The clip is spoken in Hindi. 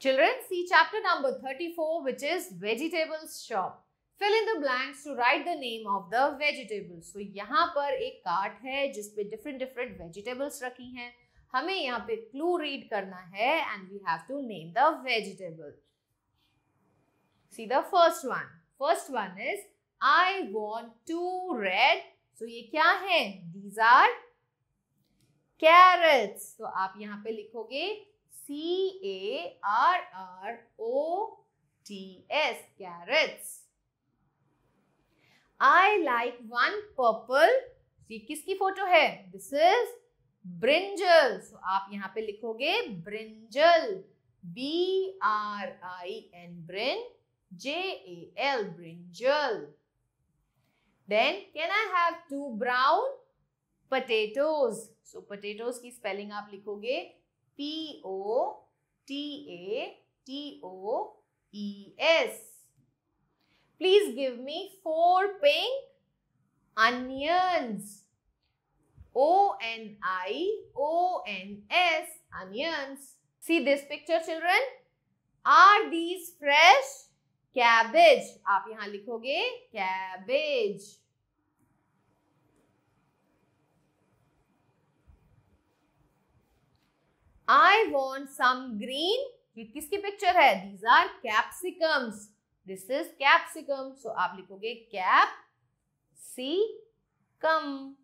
Children, see chapter number 34 which is vegetables shop. Fill in the blanks to write the name of the vegetables. So यहाँ पर एक कार्ट है जिसपे different different vegetables रखी हैं हमें यहाँ पे clue read करना है and we have to name the vegetable See the first one. First one is I want two red. So, ये क्या है These are carrots. So, आप यहाँ पे लिखोगे C A R R O T S carrots. I like one purple. ये किसकी फोटो है दिस इज ब्रिंजल सो आप यहाँ पे लिखोगे brinjal B R I N brin J A L brinjal then can I have two brown potatoes so potatoes की स्पेलिंग आप लिखोगे P O T A T O E S. Please give me four pink onions. O N I O N S onions. See this picture children? Are these fresh? Cabbage. आप यहां लिखोगे cabbage. I want some green ये किसकी पिक्चर है these are capsicums this is capsicum so आप लिखोगे कैप सी कम